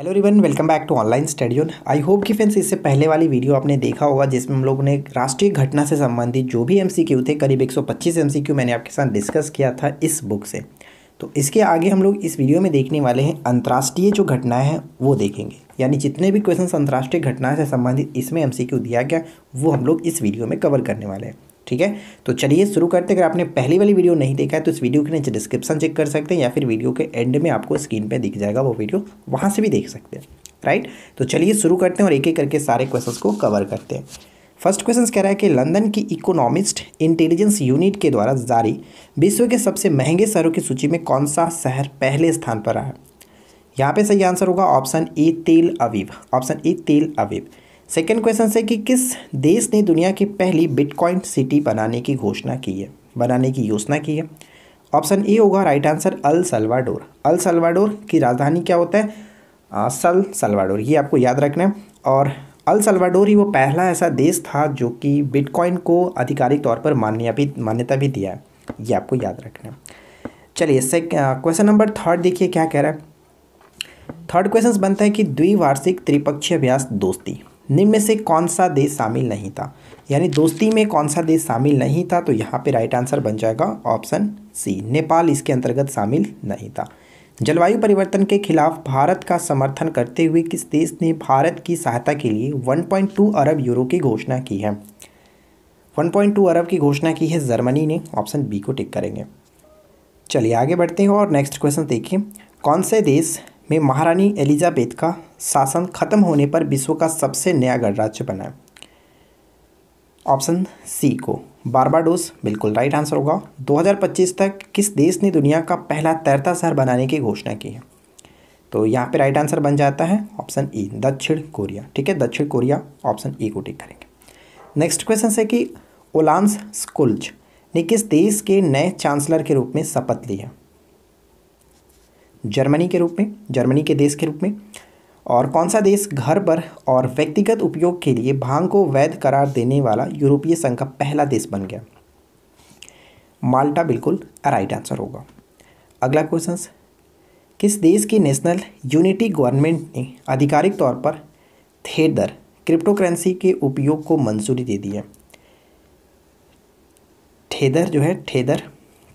hello रिवन welcome back to online स्टडियोन I hope कि फ्रेंड्स इससे पहले वाली वीडियो आपने देखा होगा जिसमें हम लोगों ने राष्ट्रीय घटना से संबंधित जो भी एमसीक्यू थे करीब 125 एमसीक्यू मैंने आपके साथ डिस्कस किया था इस बुक से तो इसके आगे हम लोग इस वीडियो में देखने वाले हैं अंतर्राष्ट्रीय जो घटनाएँ हैं वो देखेंगे यानी जितने भी क्वेश्चन अंतर्राष्ट्रीय घटनाएँ से संबंधित इसमें एम दिया गया वो हम लोग इस वीडियो में कवर करने वाले हैं ठीक है तो चलिए शुरू करते हैं अगर आपने पहली वाली वीडियो नहीं देखा है तो इस वीडियो के नीचे डिस्क्रिप्शन चेक कर सकते हैं या फिर वीडियो के एंड में आपको स्क्रीन पर दिख जाएगा वो वीडियो वहाँ से भी देख सकते हैं राइट तो चलिए शुरू करते हैं और एक एक करके सारे क्वेश्चन को कवर करते हैं फर्स्ट क्वेश्चन कह रहा है कि लंदन की इकोनॉमिस्ट इंटेलिजेंस यूनिट के द्वारा जारी विश्व के सबसे महंगे शहरों की सूची में कौन सा शहर पहले स्थान पर रहा है यहाँ पे सही आंसर होगा ऑप्शन ए तेल अवीब ऑप्शन ए तेल अवीब सेकेंड क्वेश्चन से कि किस देश ने दुनिया की पहली बिटकॉइन सिटी बनाने की घोषणा की है बनाने की योजना की है ऑप्शन ए होगा right answer El Salvador El Salvador की राजधानी क्या होता है आ, सल सलवाडोर ये आपको याद रखना है और अल सलवाडोर ही वो पहला ऐसा देश था जो कि बिटकॉइन को आधिकारिक तौर पर मान्य भी मान्यता भी दिया है ये आपको याद रखना है चलिए से क्वेश्चन नंबर थर्ड देखिए क्या कह रहा है थर्ड क्वेश्चन बनता है कि द्विवार्षिक त्रिपक्षीय अभ्यास दोस्ती निम्न में से कौन सा देश शामिल नहीं था यानी दोस्ती में कौन सा देश शामिल नहीं था तो यहाँ पे राइट आंसर बन जाएगा ऑप्शन सी नेपाल इसके अंतर्गत शामिल नहीं था जलवायु परिवर्तन के खिलाफ भारत का समर्थन करते हुए किस देश ने भारत की सहायता के लिए 1.2 अरब यूरो की घोषणा की है 1.2 अरब की घोषणा की है जर्मनी ने ऑप्शन बी को टिक करेंगे चलिए आगे बढ़ते हैं और नेक्स्ट क्वेश्चन देखिए कौन से देश में महारानी एलिजाबेथ का शासन खत्म होने पर विश्व का सबसे नया गणराज्य बना ऑप्शन सी को बारबाडोस बिल्कुल राइट आंसर होगा 2025 तक किस देश ने दुनिया का पहला तैरता शहर बनाने की घोषणा की है तो यहाँ पे राइट आंसर बन जाता है ऑप्शन ई e, दक्षिण कोरिया ठीक है दक्षिण कोरिया ऑप्शन ई e को टिक करेंगे नेक्स्ट क्वेश्चन है कि ओलांस स्कुल्ज ने किस देश के नए चांसलर के रूप में शपथ ली है जर्मनी के रूप में जर्मनी के देश के रूप में और कौन सा देश घर पर और व्यक्तिगत उपयोग के लिए भांग को वैध करार देने वाला यूरोपीय संघ का पहला देश बन गया माल्टा बिल्कुल राइट आंसर होगा अगला क्वेश्चन किस देश की नेशनल यूनिटी गवर्नमेंट ने आधिकारिक तौर पर थेदर क्रिप्टो करेंसी के उपयोग को मंजूरी दे दी है ठेदर जो है ठेदर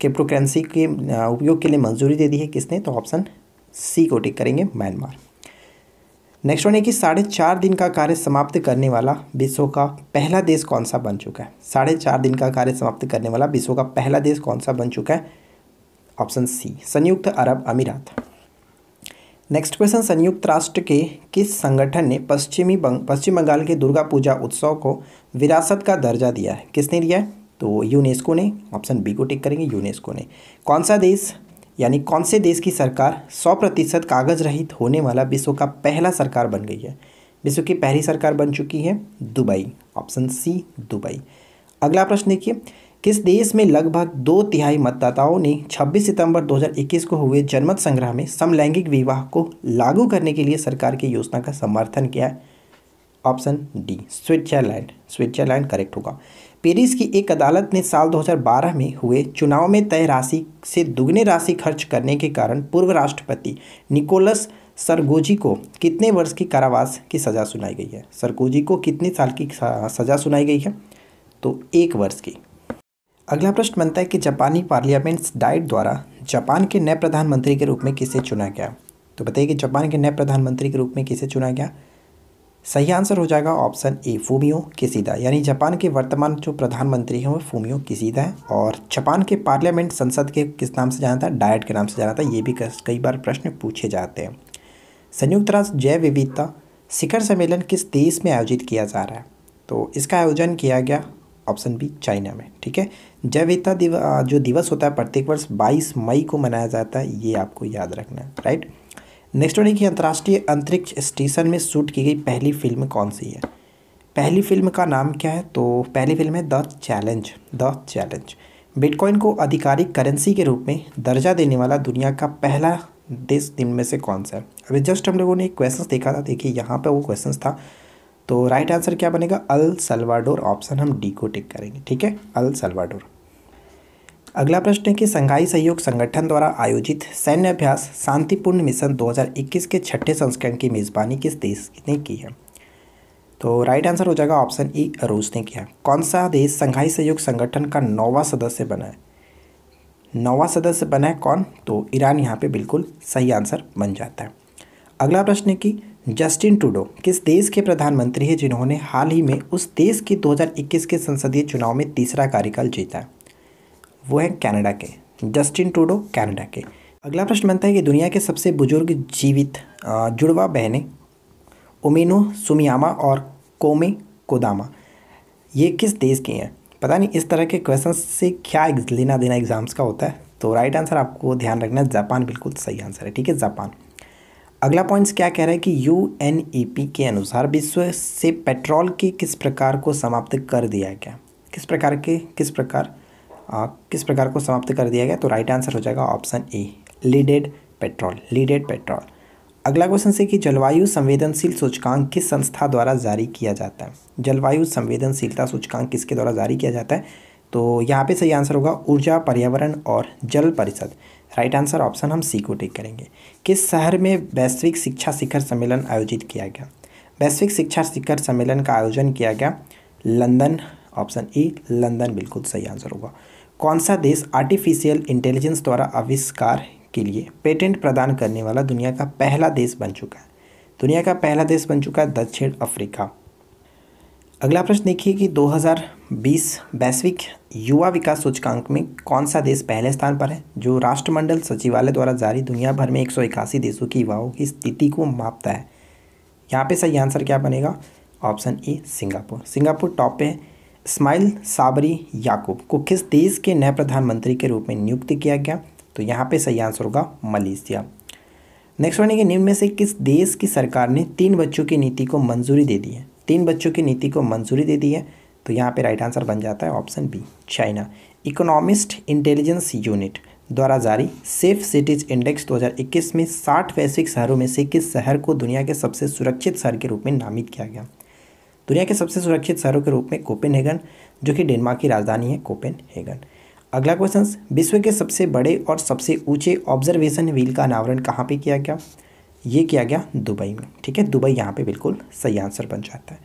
क्रिप्टो करेंसी के उपयोग के लिए मंजूरी दे दी है किसने तो ऑप्शन सी को टिक करेंगे म्यांमार नेक्स्ट वन है कि साढ़े चार दिन का कार्य समाप्त करने वाला विश्व का पहला देश कौन सा बन चुका है साढ़े चार दिन का कार्य समाप्त करने वाला विश्व का पहला देश कौन सा बन चुका है ऑप्शन सी संयुक्त अरब अमीरात नेक्स्ट क्वेश्चन संयुक्त राष्ट्र के किस संगठन ने पश्चिमी बंग पश्चिम बंगाल के दुर्गा पूजा उत्सव को विरासत का दर्जा दिया है किसने दिया है तो यूनेस्को ने ऑप्शन बी को टिक करेंगे यूनेस्को ने कौन सा देश यानी कौन से देश की सरकार 100 प्रतिशत कागज़ रहित होने वाला विश्व का पहला सरकार बन गई है विश्व की पहली सरकार बन चुकी है दुबई ऑप्शन सी दुबई अगला प्रश्न देखिए किस देश में लगभग दो तिहाई मतदाताओं ने 26 सितंबर 2021 को हुए जनमत संग्रह में समलैंगिक विवाह को लागू करने के लिए सरकार की योजना का समर्थन किया है option D Switzerland Switzerland correct होगा पेरिस की एक अदालत ने साल 2012 में हुए चुनाव में तय राशि से दुगने राशि खर्च करने के कारण पूर्व राष्ट्रपति निकोलस सरगोजी को कितने वर्ष की कारावास की सज़ा सुनाई गई है सरगोजी को कितने साल की सज़ा सुनाई गई है तो एक वर्ष की अगला प्रश्न बनता है कि जापानी पार्लियामेंट्स डाइट द्वारा जापान के नए प्रधानमंत्री के रूप में किसे चुना गया तो बताइए कि जापान के नए प्रधानमंत्री के रूप में किसे चुना गया सही आंसर हो जाएगा ऑप्शन ए फूमियो किसीदा यानी जापान के वर्तमान जो प्रधानमंत्री हैं वो फूमियो किसीदा है और जापान के पार्लियामेंट संसद के किस नाम से जाना था डायट के नाम से जाना था ये भी कई बार प्रश्न पूछे जाते हैं संयुक्त राष्ट्र जैव विविधता शिखर सम्मेलन किस देश में आयोजित किया जा रहा है तो इसका आयोजन किया गया ऑप्शन बी चाइना में ठीक है जैव विविधता जो दिवस होता है प्रत्येक वर्ष बाईस मई को मनाया जाता है ये आपको याद रखना है राइट नेक्स्ट वाली की अंतर्राष्ट्रीय अंतरिक्ष स्टेशन में शूट की गई पहली फिल्म कौन सी है पहली फिल्म का नाम क्या है तो पहली फिल्म है the challenge the challenge bitcoin को आधिकारिक करेंसी के रूप में दर्जा देने वाला दुनिया का पहला देश दिन में से कौन सा है अभी जस्ट हम लोगों ने एक क्वेश्चन देखा था देखिए यहाँ पर वो क्वेश्चन था तो राइट आंसर क्या बनेगा अल सलवाडोर ऑप्शन हम डी को टिक करेंगे ठीक है अल सलवाडोर अगला प्रश्न है कि संघाई सहयोग संगठन द्वारा आयोजित सैन्य अभ्यास शांतिपूर्ण मिशन 2021 के छठे संस्करण की मेज़बानी किस देश ने की है तो राइट आंसर हो जाएगा ऑप्शन ई रूस ने किया कौन सा देश संघाई सहयोग संगठन का नौवा सदस्य बना है नौवा सदस्य बना है कौन तो ईरान यहाँ पे बिल्कुल सही आंसर बन जाता है अगला प्रश्न है कि जस्टिन टूडो किस देश के प्रधानमंत्री हैं जिन्होंने हाल ही में उस देश के 2021 के संसदीय चुनाव में तीसरा कार्यकाल जीता है वो हैं कनाडा के जस्टिन टूडो कनाडा के अगला प्रश्न बनता है कि दुनिया के सबसे बुजुर्ग जीवित जुड़वा बहनें ओमिनो सुमियामा और कोमे कोदामा ये किस देश की हैं पता नहीं इस तरह के क्वेश्चन से क्या लेना देना एग्ज़ाम्स का होता है तो राइट आंसर आपको ध्यान रखना है जापान बिल्कुल सही आंसर है ठीक है जापान अगला पॉइंट्स क्या कह रहा है कि यू एन ई पी के अनुसार विश्व से पेट्रोल के किस प्रकार को समाप्त कर दिया गया किस प्रकार के किस प्रकार आ, किस प्रकार को समाप्त कर दिया गया तो राइट आंसर हो जाएगा option A leaded petrol leaded petrol अगला क्वेश्चन से कि जलवायु संवेदनशील सूचकांक किस संस्था द्वारा जारी किया जाता है जलवायु संवेदनशीलता सूचकांक किसके द्वारा जारी किया जाता है तो यहाँ पे सही आंसर होगा ऊर्जा पर्यावरण और जल परिषद राइट आंसर ऑप्शन हम सी को टिक करेंगे किस शहर में वैश्विक शिक्षा शिखर सम्मेलन आयोजित किया गया वैश्विक शिक्षा शिखर सम्मेलन का आयोजन किया गया लंदन ऑप्शन ई लंदन बिल्कुल सही आंसर होगा कौन सा देश आर्टिफिशियल इंटेलिजेंस द्वारा आविष्कार के लिए पेटेंट प्रदान करने वाला दुनिया का पहला देश बन चुका है दुनिया का पहला देश बन चुका है दक्षिण अफ्रीका अगला प्रश्न देखिए कि 2020 वैश्विक युवा विकास सूचकांक में कौन सा देश पहले स्थान पर है जो राष्ट्रमंडल सचिवालय द्वारा जारी दुनिया भर में एक देशों की युवाओं की स्थिति को मापता है यहाँ पे सही आंसर क्या बनेगा option A Singapore Singapore top पे है इस्माइल साबरी याकूब को किस देश के नए प्रधानमंत्री के रूप में नियुक्त किया गया तो यहाँ पे सही आंसर होगा मलेशिया नेक्स्ट वन के निम्न में से किस देश की सरकार ने तीन बच्चों की नीति को मंजूरी दे दी है तीन बच्चों की नीति को मंजूरी दे दी है तो यहाँ पे राइट आंसर बन जाता है option B China Economist Intelligence Unit द्वारा जारी सेफ सिटीज इंडेक्स 2021 में 60 वैश्विक शहरों में से किस शहर को दुनिया के सबसे सुरक्षित शहर के रूप में नामित किया गया दुनिया के सबसे सुरक्षित शहरों के रूप में कोपेनहेगन जो कि डेनमार्क की राजधानी है कोपेनहेगन अगला क्वेश्चन विश्व के सबसे बड़े और सबसे ऊंचे ऑब्जर्वेशन व्हील का अनावरण कहाँ पे किया गया ये किया गया दुबई में ठीक है दुबई यहाँ पे बिल्कुल सही आंसर बन जाता है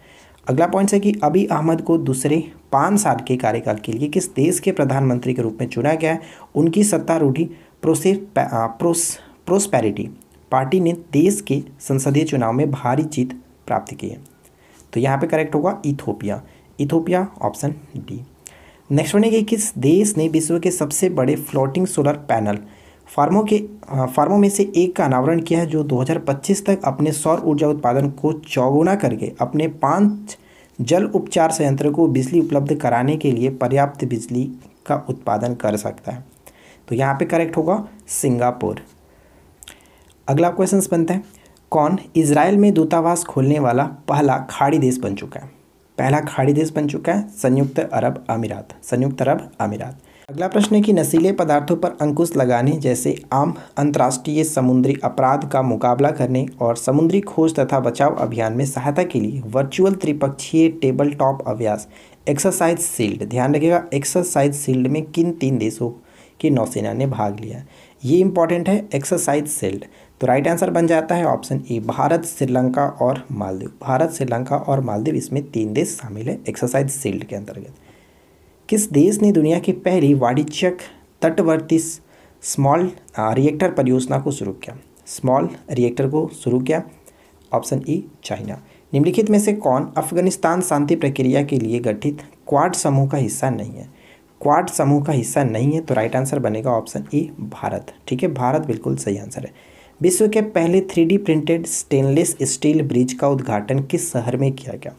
अगला पॉइंट है कि अभी अहमद को दूसरे पाँच साल के कार्यकाल के लिए किस देश के प्रधानमंत्री के रूप में चुना गया है उनकी सत्तारूढ़ी प्रोसे प्रोस्पैरिटी पार्टी ने देश के संसदीय चुनाव में भारी जीत प्राप्त की है तो यहाँ पे करेक्ट होगा Ethiopia Ethiopia option D next बनेगा किस देश ने विश्व के सबसे बड़े फ्लोटिंग सोलर पैनल फार्मों के फार्मों हाँ, में से एक का अनावरण किया है जो 2025 तक अपने सौर ऊर्जा उत्पादन को चौगुना करके अपने पांच जल उपचार संयंत्र को बिजली उपलब्ध कराने के लिए पर्याप्त बिजली का उत्पादन कर सकता है तो यहाँ पे करेक्ट होगा सिंगापुर अगला क्वेश्चन बनता है कौन इसराइल में दूतावास खोलने वाला पहला खाड़ी देश बन चुका है पहला खाड़ी देश बन चुका है संयुक्त अरब अमीरात संयुक्त अरब अमीरात अगला प्रश्न है कि नशीले पदार्थों पर अंकुश लगाने जैसे आम अंतर्राष्ट्रीय समुद्री अपराध का मुकाबला करने और समुद्री खोज तथा बचाव अभियान में सहायता के लिए वर्चुअल त्रिपक्षीय टेबल टॉप अभ्यास एक्सरसाइज शील्ड ध्यान रखिएगा एक्सरसाइज शील्ड में किन तीन देशों की नौसेना ने भाग लिया ये इंपॉर्टेंट है एक्सरसाइज शील्ड तो राइट आंसर बन जाता है ऑप्शन ए भारत श्रीलंका और मालदीव भारत श्रीलंका और मालदीव इसमें तीन देश शामिल है एक्सरसाइज शील्ड के अंतर्गत किस देश ने दुनिया की पहली वाणिज्यक तटवर्ती स्मॉल रिएक्टर परियोजना को शुरू किया स्मॉल रिएक्टर को शुरू किया ऑप्शन ई चाइना निम्नलिखित में से कौन अफगानिस्तान शांति प्रक्रिया के लिए गठित क्वाड समूह का हिस्सा नहीं है क्वाड समूह का हिस्सा नहीं है तो राइट आंसर बनेगा ऑप्शन ई भारत ठीक है भारत बिल्कुल सही आंसर है विश्व के पहले three printed stainless steel bridge का उद्घाटन किस शहर में किया गया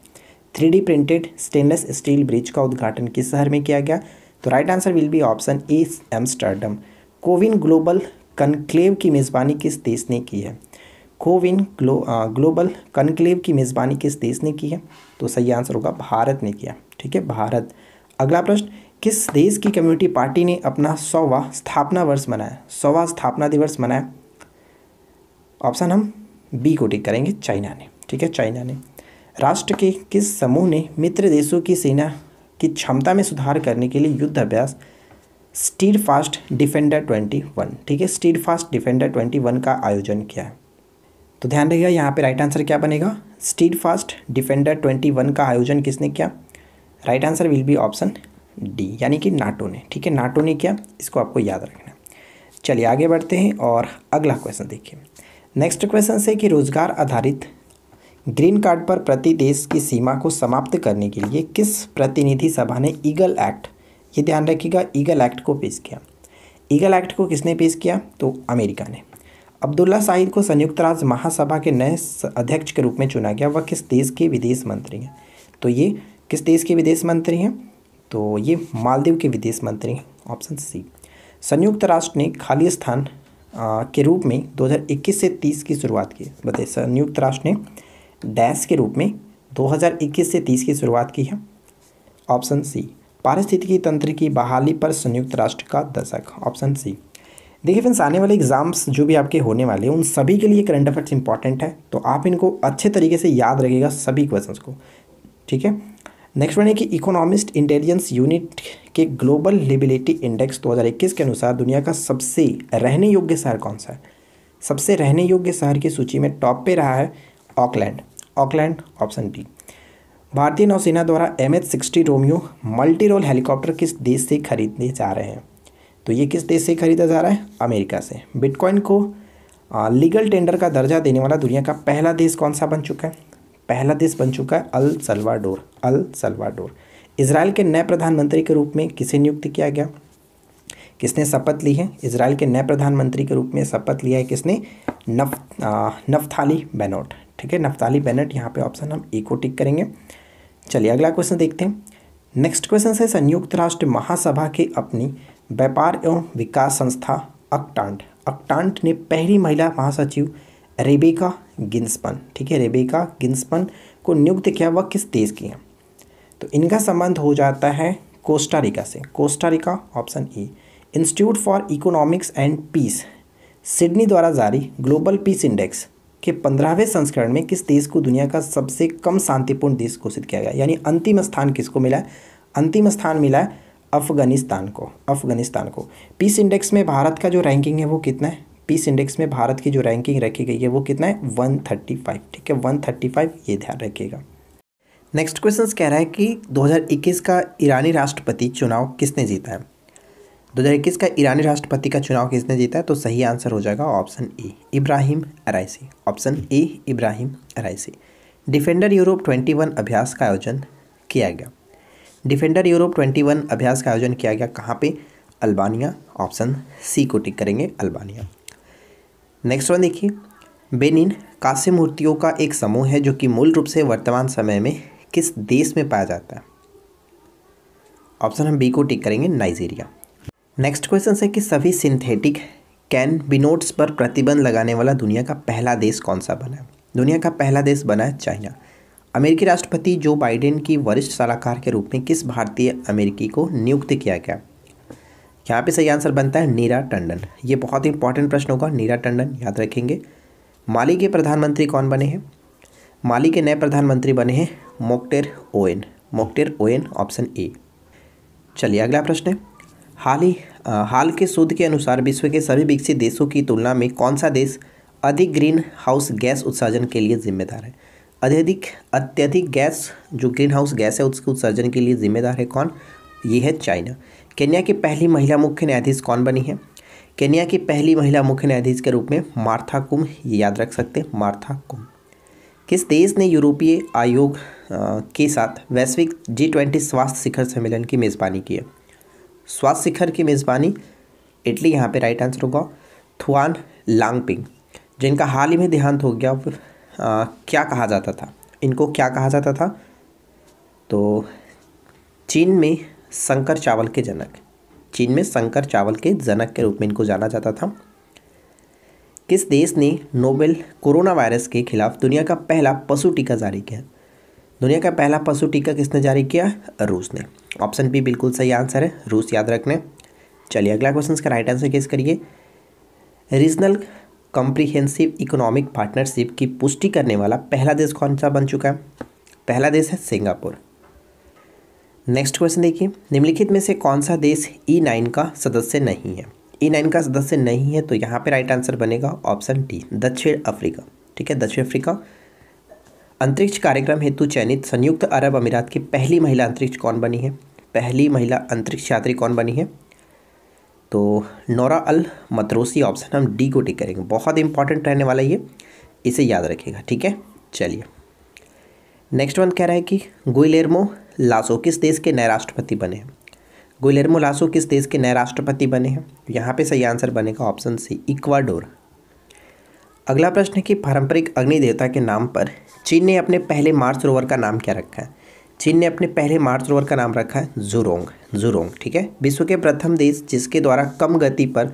three printed stainless steel bridge का उद्घाटन किस शहर में किया गया तो right answer will be option A Amsterdam CoWIN global conclave की मेज़बानी किस देश ने की है कोविन ग्लो आ, ग्लोबल कनक्लेव की मेज़बानी किस देश ने की है तो सही आंसर होगा भारत ने किया ठीक है भारत अगला प्रश्न किस देश की कम्युनिटी पार्टी ने अपना सौवा स्थापना वर्ष मनाया सौवा स्थापना दिवस मनाया ऑप्शन हम बी को टिक करेंगे चाइना ने ठीक है चाइना ने राष्ट्र के किस समूह ने मित्र देशों की सेना की क्षमता में सुधार करने के लिए युद्ध अभ्यास steadfast defender twenty one ठीक है steadfast defender twenty one का आयोजन किया है तो ध्यान रखिएगा यहाँ पे राइट आंसर क्या बनेगा steadfast defender twenty one का आयोजन किसने किया right answer will be option D यानी कि नाटो ने ठीक है नाटो ने किया इसको आपको याद रखना चलिए आगे बढ़ते हैं और अगला क्वेश्चन देखिए नेक्स्ट क्वेश्चन है कि रोजगार आधारित ग्रीन कार्ड पर प्रति देश की सीमा को समाप्त करने के लिए किस प्रतिनिधि सभा ने ईगल एक्ट ये ध्यान रखिएगा ईगल एक्ट को पेश किया ईगल एक्ट को किसने पेश किया तो अमेरिका ने अब्दुल्ला साहिद को संयुक्त राज्य महासभा के नए अध्यक्ष के रूप में चुना गया वह किस देश के विदेश मंत्री हैं तो ये किस देश के विदेश मंत्री हैं तो ये मालदीव के विदेश मंत्री हैं ऑप्शन सी संयुक्त राष्ट्र ने खाली स्थान के रूप में 2021 से 30 की शुरुआत की बताइए संयुक्त राष्ट्र ने डैश के रूप में 2021 से 30 की शुरुआत की है ऑप्शन सी पारिस्थितिकी तंत्र की बहाली पर संयुक्त राष्ट्र का दशक ऑप्शन सी देखिए फ्रेंड्स आने वाले एग्जाम्स जो भी आपके होने वाले हैं उन सभी के लिए करंट अफेयर्स इंपॉर्टेंट है तो आप इनको अच्छे तरीके से याद रखेगा सभी क्वेश्चन को ठीक है नेक्स्ट वन है कि इकोनॉमिस्ट इंटेलिजेंस यूनिट के ग्लोबल लिबिलिटी इंडेक्स 2021 के अनुसार दुनिया का सबसे रहने योग्य शहर कौन सा है सबसे रहने योग्य शहर की सूची में टॉप पे रहा है ऑकलैंड ऑकलैंड ऑप्शन बी भारतीय नौसेना द्वारा M H sixty Romeo multi role helicopter किस देश से खरीदने जा रहे हैं तो ये किस देश से खरीदा जा रहा है अमेरिका से बिटकॉइन को लीगल टेंडर का दर्जा देने वाला दुनिया का पहला देश कौन सा बन चुका है पहला देश बन चुका है El Salvador El Salvador Israel के नए प्रधानमंत्री के रूप में किसे नियुक्त किया गया किसने शपथ ली है इसराइल के नए प्रधानमंत्री के रूप में शपथ लिया है किसने नफ आ, नफ्थाली बेनोट ठीक है नफ्ताली बेनट यहाँ पे ऑप्शन हम ए को टिक करेंगे चलिए अगला क्वेश्चन देखते हैं नेक्स्ट क्वेश्चन है संयुक्त राष्ट्र महासभा के अपनी व्यापार एवं विकास संस्था अक्टांट अक्टांट ने पहली महिला महासचिव रेबेका गिन्सपन ठीक है रेबेका गिन्सपन को नियुक्त किया वह किस देश की हैं तो इनका संबंध हो जाता है कोस्टारिका से Costa Rica option E Institute for Economics and Peace Sydney द्वारा जारी ग्लोबल पीस इंडेक्स के पंद्रहवें संस्करण में किस देश को दुनिया का सबसे कम शांतिपूर्ण देश घोषित किया गया यानी अंतिम स्थान किसको मिला है अंतिम स्थान मिला है अफगानिस्तान को अफगानिस्तान को पीस इंडेक्स में भारत का जो रैंकिंग है वो कितना है पीस इंडेक्स में भारत की जो रैंकिंग रखी गई है वो कितना है फाइव ठीक है फाइव ये ध्यान रखिएगा नेक्स्ट क्वेश्चन कह रहा है कि 2021 का ईरानी राष्ट्रपति चुनाव किसने जीता है 2021 का ईरानी राष्ट्रपति का चुनाव किसने जीता है तो सही आंसर हो जाएगा option A Ibrahim Raisi option A Ibrahim Raisi Defender Europe 21 अभ्यास का आयोजन किया गया डिफेंडर यूरोप 21 अभ्यास का आयोजन किया गया कहाँ पे अल्बानिया ऑप्शन सी को टिक करेंगे अल्बानिया नेक्स्ट वन देखिए बेनिन कांस्य मूर्तियों का एक समूह है जो कि मूल रूप से वर्तमान समय में किस देश में पाया जाता है ऑप्शन हम बी को टिक करेंगे नाइजीरिया नेक्स्ट क्वेश्चन है कि सभी सिंथेटिक कैन बिनोट्स पर प्रतिबंध लगाने वाला दुनिया का पहला देश कौन सा बना है दुनिया का पहला देश बना है चाइना अमेरिकी राष्ट्रपति जो बाइडेन की वरिष्ठ सलाहकार के रूप में किस भारतीय अमेरिकी को नियुक्त किया गया यहाँ पे सही आंसर बनता है नीरा टंडन ये बहुत ही इंपॉर्टेंट प्रश्न होगा नीरा टंडन याद रखेंगे माली के प्रधानमंत्री कौन बने हैं माली के नए प्रधानमंत्री बने हैं Moctar Ouane Moctar Ouane option A चलिए अगला प्रश्न है हाल ही हाल के शोध के अनुसार विश्व के सभी विकसित देशों की तुलना में कौन सा देश अधिक ग्रीन हाउस गैस उत्सर्जन के लिए जिम्मेदार है अत्यधिक अत्यधिक गैस जो ग्रीन हाउस गैस है उसके उत्सर्जन के लिए जिम्मेदार है कौन ये है चाइना केन्या की पहली महिला मुख्य न्यायाधीश कौन बनी है केन्या की पहली महिला मुख्य न्यायाधीश के रूप में मार्था कुम ये याद रख सकते हैं मार्था कुम किस देश ने यूरोपीय आयोग के साथ वैश्विक जी ट्वेंटी स्वास्थ्य शिखर सम्मेलन की मेज़बानी की है स्वास्थ्य शिखर की मेज़बानी इटली यहाँ पे राइट आंसर होगा थुआन लांगपिंग जिनका हाल ही में देहांत हो गया आ, क्या कहा जाता था इनको क्या कहा जाता था तो चीन में शंकर चावल के जनक चीन में शंकर चावल के जनक के रूप में इनको जाना जाता था किस देश ने नोबेल कोरोना वायरस के खिलाफ दुनिया का पहला पशु टीका जारी किया दुनिया का पहला पशु टीका किसने जारी किया रूस ने ऑप्शन बी बिल्कुल सही आंसर है रूस याद रखने चलिए अगला क्वेश्चन का राइट आंसर केस करिए रीजनल कॉम्प्रीहेंसिव इकोनॉमिक पार्टनरशिप की पुष्टि करने वाला पहला देश कौन सा बन चुका है पहला देश है सिंगापुर नेक्स्ट क्वेश्चन देखिए निम्नलिखित में से कौन सा देश ई e नाइन का सदस्य नहीं है ई e नाइन का सदस्य नहीं है तो यहाँ पे राइट आंसर बनेगा ऑप्शन डी दक्षिण अफ्रीका ठीक है दक्षिण अफ्रीका अंतरिक्ष कार्यक्रम हेतु चयनित संयुक्त अरब अमीरात की पहली महिला अंतरिक्ष कौन बनी है पहली महिला अंतरिक्ष यात्री कौन बनी है तो नोरा अल मतरोसी ऑप्शन हम डी को टिक करेंगे बहुत इंपॉर्टेंट रहने वाला ये इसे याद रखिएगा ठीक है चलिए नेक्स्ट वन कह रहा है कि गुइलेरमो लासो किस देश के नए राष्ट्रपति बने हैं गुलेरमो लासो किस देश के नए राष्ट्रपति बने हैं यहाँ पे सही आंसर बनेगा ऑप्शन सी इक्वाडोर अगला प्रश्न है कि पारंपरिक अग्नि देवता के नाम पर चीन ने अपने पहले मार्स रोवर का नाम क्या रखा है चीन ने अपने पहले मार्स रोवर का नाम रखा है जुरोंग जुरोंग ठीक है विश्व के प्रथम देश जिसके द्वारा कम गति पर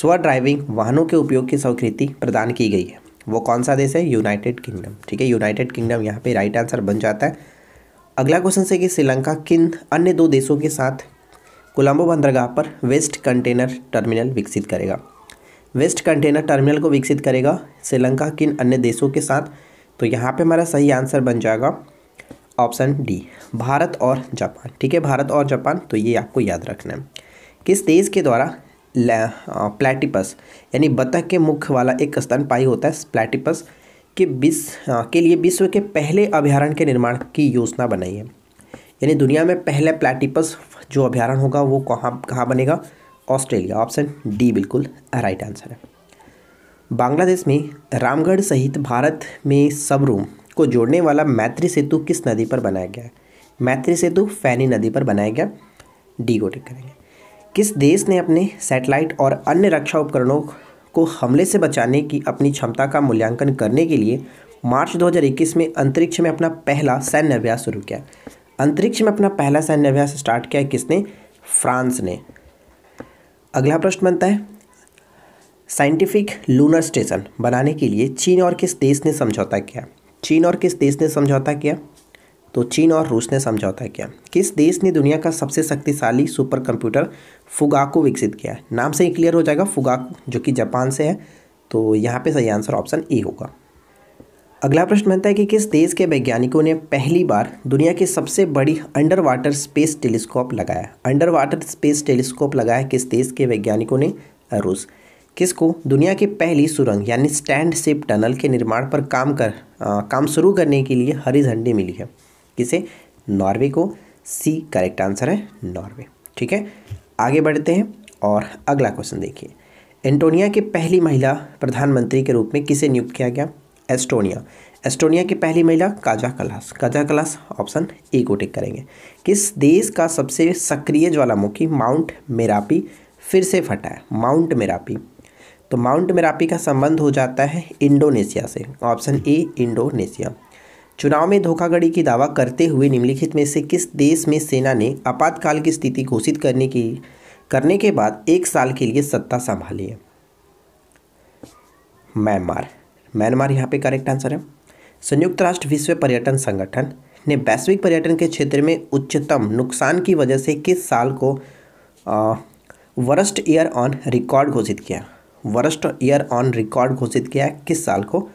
स्व ड्राइविंग वाहनों के उपयोग की स्वीकृति प्रदान की गई है वो कौन सा देश है यूनाइटेड किंगडम ठीक है यूनाइटेड किंगडम यहाँ पे राइट आंसर बन जाता है अगला क्वेश्चन है कि श्रीलंका किन अन्य दो देशों के साथ कोलंबो बंदरगाह पर वेस्ट कंटेनर टर्मिनल विकसित करेगा वेस्ट कंटेनर टर्मिनल को विकसित करेगा श्रीलंका किन अन्य देशों के साथ तो यहाँ पे हमारा सही आंसर बन जाएगा ऑप्शन डी भारत और जापान ठीक है भारत और जापान तो ये आपको याद रखना है किस देश के द्वारा प्लेटिपस यानी बतख के मुख वाला एक स्तनपाई होता है प्लेटिपस के विश्व हाँ, के लिए विश्व के पहले अभ्यारण्य के निर्माण की योजना बनाई है यानी दुनिया में पहले प्लेटिपस जो अभ्यारण्य होगा वो कहाँ कहाँ बनेगा ऑस्ट्रेलिया ऑप्शन डी बिल्कुल राइट आंसर है बांग्लादेश में रामगढ़ सहित भारत में सबरूम को जोड़ने वाला मैत्री सेतु किस नदी पर बनाया गया है मैत्री सेतु फैनी नदी पर बनाया गया डी को टिक करेंगे किस देश ने अपने सैटेलाइट और अन्य रक्षा उपकरणों को हमले से बचाने की अपनी क्षमता का मूल्यांकन करने के लिए मार्च 2021 में अंतरिक्ष में अपना पहला सैन्य अभ्यास शुरू किया अंतरिक्ष में अपना पहला सैन्य अभ्यास स्टार्ट किया किसने फ्रांस ने अगला प्रश्न बनता है साइंटिफिक लूनर स्टेशन बनाने के लिए चीन और किस देश ने समझौता किया चीन और किस देश ने समझौता किया तो चीन और रूस ने समझौता किया किस देश ने दुनिया का सबसे शक्तिशाली सुपर कंप्यूटर फुगाको विकसित किया है नाम से ही क्लियर हो जाएगा फुगाको जो कि जापान से है तो यहाँ पे सही आंसर ऑप्शन ए होगा अगला प्रश्न बनता है कि किस देश के वैज्ञानिकों ने पहली बार दुनिया की सबसे बड़ी अंडर वाटर स्पेस टेलीस्कोप लगाया अंडर वाटर स्पेस टेलीस्कोप लगाया किस देश के वैज्ञानिकों ने रूस किसको दुनिया की पहली सुरंग यानी स्टैंड शिप टनल के निर्माण पर काम कर आ, काम शुरू करने के लिए हरी झंडी मिली है किसे नॉर्वे को सी करेक्ट आंसर है नॉर्वे ठीक है आगे बढ़ते हैं और अगला क्वेश्चन देखिए एंटोनिया के पहली महिला प्रधानमंत्री के रूप में किसे नियुक्त किया गया एस्टोनिया एस्टोनिया की पहली महिला Kaja Kallas Kaja Kallas option A को टिक करेंगे किस देश का सबसे सक्रिय ज्वालामुखी माउंट मेरापी फिर से फटा है माउंट मेरापी तो माउंट मेरापी का संबंध हो जाता है इंडोनेशिया से ऑप्शन ए इंडोनेशिया चुनाव में धोखाधड़ी की दावा करते हुए निम्नलिखित में से किस देश में सेना ने आपातकाल की स्थिति घोषित करने की करने के बाद एक साल के लिए सत्ता संभाली है म्यांमार म्यांमार यहाँ पे करेक्ट आंसर है संयुक्त राष्ट्र विश्व पर्यटन संगठन ने वैश्विक पर्यटन के क्षेत्र में उच्चतम नुकसान की वजह से किस साल को uh, worst year on record घोषित किया वर्स्ट ईयर ऑन रिकॉर्ड घोषित किया किस साल को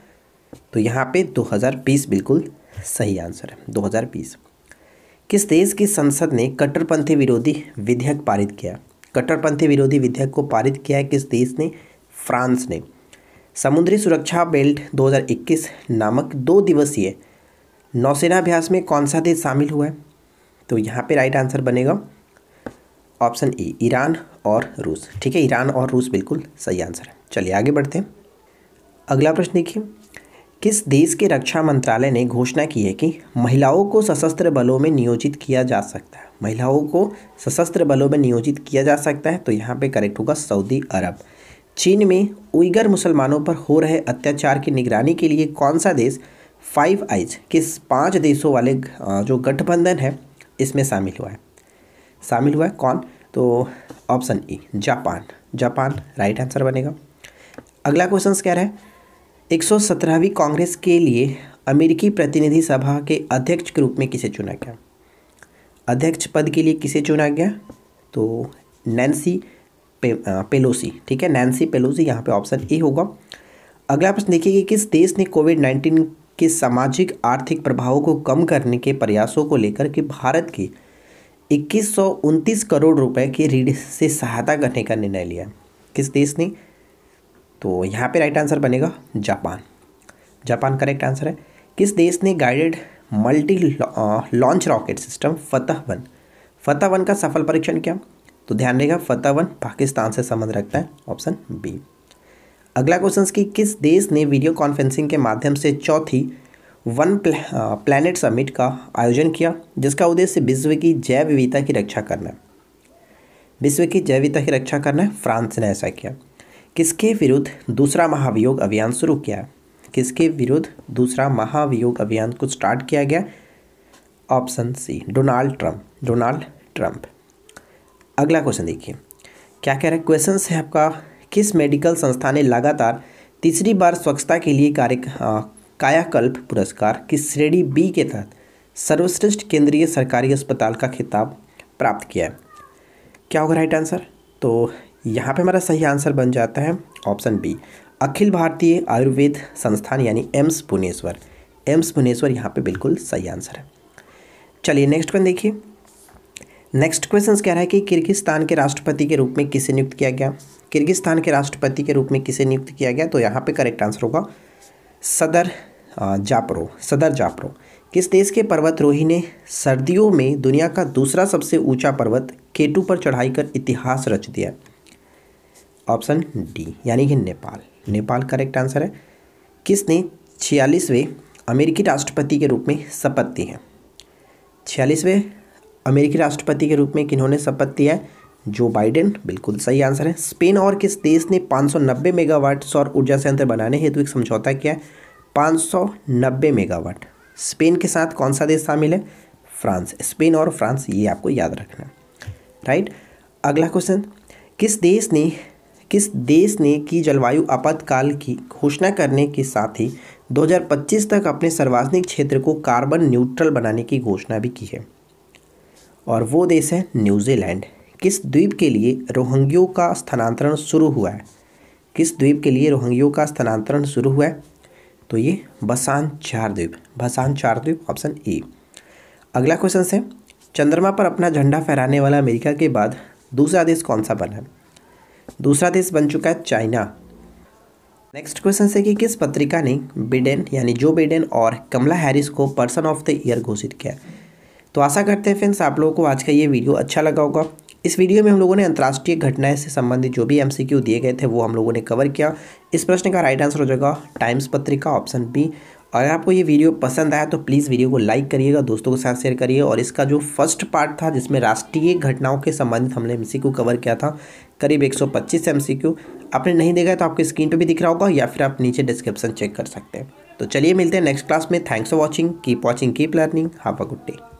तो यहाँ पे 2020 बिल्कुल सही आंसर है 2020 किस देश की संसद ने कट्टरपंथी विरोधी विधेयक पारित किया कट्टरपंथी विरोधी विधेयक को पारित किया है किस देश ने फ्रांस ने समुद्री सुरक्षा बेल्ट 2021 नामक दो दिवसीय नौसेना अभ्यास में कौन सा देश शामिल हुआ है तो यहाँ पे राइट आंसर बनेगा ऑप्शन ए ईरान और रूस ठीक है ईरान और रूस बिल्कुल सही आंसर है चलिए आगे बढ़ते हैं अगला प्रश्न देखिए किस देश के रक्षा मंत्रालय ने घोषणा की है कि महिलाओं को सशस्त्र बलों में नियोजित किया जा सकता है महिलाओं को सशस्त्र बलों में नियोजित किया जा सकता है तो यहाँ पे करेक्ट होगा सऊदी अरब चीन में उइगर मुसलमानों पर हो रहे अत्याचार की निगरानी के लिए कौन सा देश फाइव आइज किस पाँच देशों वाले जो गठबंधन है इसमें शामिल हुआ है शामिल हुआ है कौन तो option E Japan Japan right answer बनेगा अगला क्वेश्चन क्या है 117वीं कांग्रेस के लिए अमेरिकी प्रतिनिधि सभा के अध्यक्ष के रूप में किसे चुना गया अध्यक्ष पद के लिए किसे चुना गया तो नैन्सी पे, पेलोसी ठीक है नैन्सी पेलोसी यहाँ पे ऑप्शन ए होगा अगला प्रश्न देखिए कि किस देश ने कोविड नाइन्टीन के सामाजिक आर्थिक प्रभावों को कम करने के प्रयासों को लेकर के भारत की इक्कीस करोड़ रुपए की ऋण से सहायता करने का निर्णय लिया किस देश ने तो यहाँ पे राइट आंसर बनेगा जापान जापान करेक्ट आंसर है किस देश ने guided multi launch rocket system Fatah one Fatah one का सफल परीक्षण किया तो ध्यान रहेगा फतह वन पाकिस्तान से संबंध रखता है ऑप्शन बी अगला क्वेश्चन की किस देश ने वीडियो कॉन्फ्रेंसिंग के माध्यम से चौथी वन प्लानट समिट uh, का आयोजन किया जिसका उद्देश्य विश्व की जैव विविधता की रक्षा करना है विश्व की जैव की रक्षा करना है फ्रांस ने ऐसा किया किसके विरुद्ध दूसरा महाभियोग अभियान शुरू किया किसके विरुद्ध दूसरा महाभियोग अभियान को स्टार्ट किया गया option C Donald Trump Donald Trump अगला क्वेश्चन देखिए क्या कह रहे हैं क्वेश्चन है आपका किस मेडिकल संस्था ने लगातार तीसरी बार स्वच्छता के लिए कार्य कायाकल्प पुरस्कार की श्रेणी बी के तहत सर्वश्रेष्ठ केंद्रीय सरकारी अस्पताल का खिताब प्राप्त किया है क्या होगा राइट आंसर तो यहाँ पे हमारा सही आंसर बन जाता है ऑप्शन बी अखिल भारतीय आयुर्वेद संस्थान यानी एम्स भुवनेश्वर एम्स भुवनेश्वर यहाँ पे बिल्कुल सही आंसर है चलिए नेक्स्ट क्वेश्चन देखिए नेक्स्ट क्वेश्चन कह रहा है कि किर्गिस्तान के राष्ट्रपति के रूप में किसे नियुक्त किया गया किर्गिस्तान के राष्ट्रपति के रूप में किसे नियुक्त किया गया तो यहाँ पर करेक्ट आंसर होगा सदर जापरो सदर जापरो किस देश के पर्वतरोही ने सर्दियों में दुनिया का दूसरा सबसे ऊंचा पर्वत केटू पर चढ़ाई कर इतिहास रच दिया ऑप्शन डी यानी कि नेपाल नेपाल करेक्ट आंसर है किसने छियालीसवें अमेरिकी राष्ट्रपति के रूप में शपथ दी है छियालीसवें अमेरिकी राष्ट्रपति के रूप में किन्होंने शपथ दिया है जो बाइडेन बिल्कुल सही आंसर है स्पेन और किस देश ने 590 मेगावाट सौर ऊर्जा संयंत्र बनाने हेतु एक समझौता किया है 590 मेगावाट स्पेन के साथ कौन सा देश शामिल है फ्रांस स्पेन और फ्रांस ये आपको याद रखना राइट अगला क्वेश्चन किस देश ने किस देश ने की जलवायु आपातकाल की घोषणा करने के साथ ही 2025 तक अपने सार्वजनिक क्षेत्र को कार्बन न्यूट्रल बनाने की घोषणा भी की है और वो देश है न्यूजीलैंड किस द्वीप के लिए रोहंगियों का स्थानांतरण शुरू हुआ है किस द्वीप के लिए रोहंगियों का स्थानांतरण शुरू हुआ है तो ये बसान चार द्वीप बसान चार द्वीप ऑप्शन ए अगला क्वेश्चन है चंद्रमा पर अपना झंडा फहराने वाला अमेरिका के बाद दूसरा देश कौन सा बना है दूसरा देश बन चुका है चाइना नेक्स्ट क्वेश्चन है कि किस पत्रिका ने बिडेन यानी जो बिडेन और कमला हैरिस को पर्सन ऑफ द ईयर घोषित किया तो आशा करते हैं फ्रेंड्स आप लोगों को आज का ये वीडियो अच्छा लगा होगा इस वीडियो में हम लोगों ने अंतर्राष्ट्रीय घटनाएं से संबंधित जो भी एमसीक्यू दिए गए थे वो हम लोगों ने कवर किया इस प्रश्न का राइट आंसर हो जाएगा टाइम्स पत्रिका ऑप्शन बी अगर आपको ये वीडियो पसंद आया तो प्लीज़ वीडियो को लाइक करिएगा दोस्तों के साथ शेयर करिए और इसका जो फर्स्ट पार्ट था जिसमें राष्ट्रीय घटनाओं के संबंधित हमने एमसीक्यू कवर किया था करीब 125 सौ आपने नहीं देखा तो आपके स्क्रीन पे भी दिख रहा होगा या फिर आप नीचे डिस्क्रिप्शन चेक कर सकते हैं तो चलिए मिलते हैं नेक्स्ट क्लास में thanks for watching keep watching keep learning have a good day